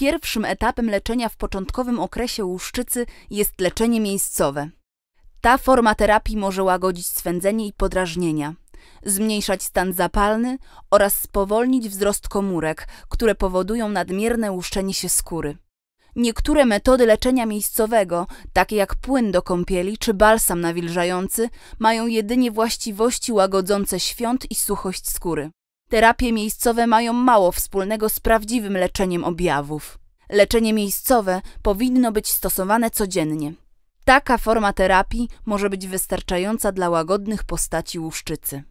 Pierwszym etapem leczenia w początkowym okresie łuszczycy jest leczenie miejscowe. Ta forma terapii może łagodzić swędzenie i podrażnienia, zmniejszać stan zapalny oraz spowolnić wzrost komórek, które powodują nadmierne łuszczenie się skóry. Niektóre metody leczenia miejscowego, takie jak płyn do kąpieli czy balsam nawilżający, mają jedynie właściwości łagodzące świąt i suchość skóry. Terapie miejscowe mają mało wspólnego z prawdziwym leczeniem objawów. Leczenie miejscowe powinno być stosowane codziennie. Taka forma terapii może być wystarczająca dla łagodnych postaci łuszczycy.